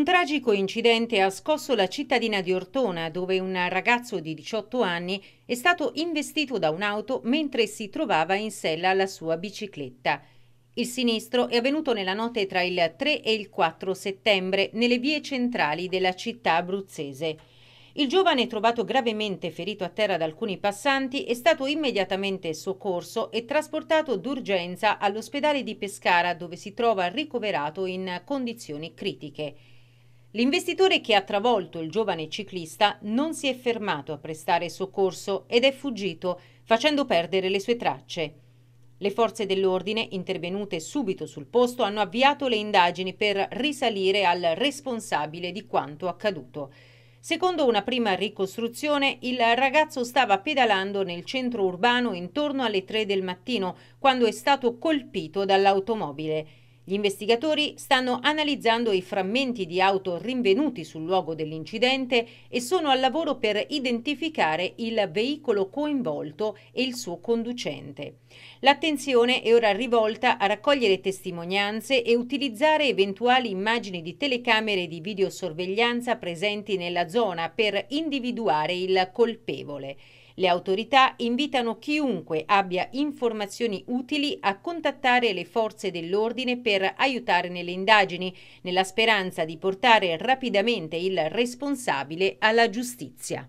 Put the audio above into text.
Un tragico incidente ha scosso la cittadina di Ortona, dove un ragazzo di 18 anni è stato investito da un'auto mentre si trovava in sella alla sua bicicletta. Il sinistro è avvenuto nella notte tra il 3 e il 4 settembre nelle vie centrali della città abruzzese. Il giovane, trovato gravemente ferito a terra da alcuni passanti, è stato immediatamente soccorso e trasportato d'urgenza all'ospedale di Pescara, dove si trova ricoverato in condizioni critiche. L'investitore che ha travolto il giovane ciclista non si è fermato a prestare soccorso ed è fuggito, facendo perdere le sue tracce. Le forze dell'ordine, intervenute subito sul posto, hanno avviato le indagini per risalire al responsabile di quanto accaduto. Secondo una prima ricostruzione, il ragazzo stava pedalando nel centro urbano intorno alle 3 del mattino quando è stato colpito dall'automobile. Gli investigatori stanno analizzando i frammenti di auto rinvenuti sul luogo dell'incidente e sono al lavoro per identificare il veicolo coinvolto e il suo conducente. L'attenzione è ora rivolta a raccogliere testimonianze e utilizzare eventuali immagini di telecamere e di videosorveglianza presenti nella zona per individuare il colpevole. Le autorità invitano chiunque abbia informazioni utili a contattare le forze dell'ordine per aiutare nelle indagini, nella speranza di portare rapidamente il responsabile alla giustizia.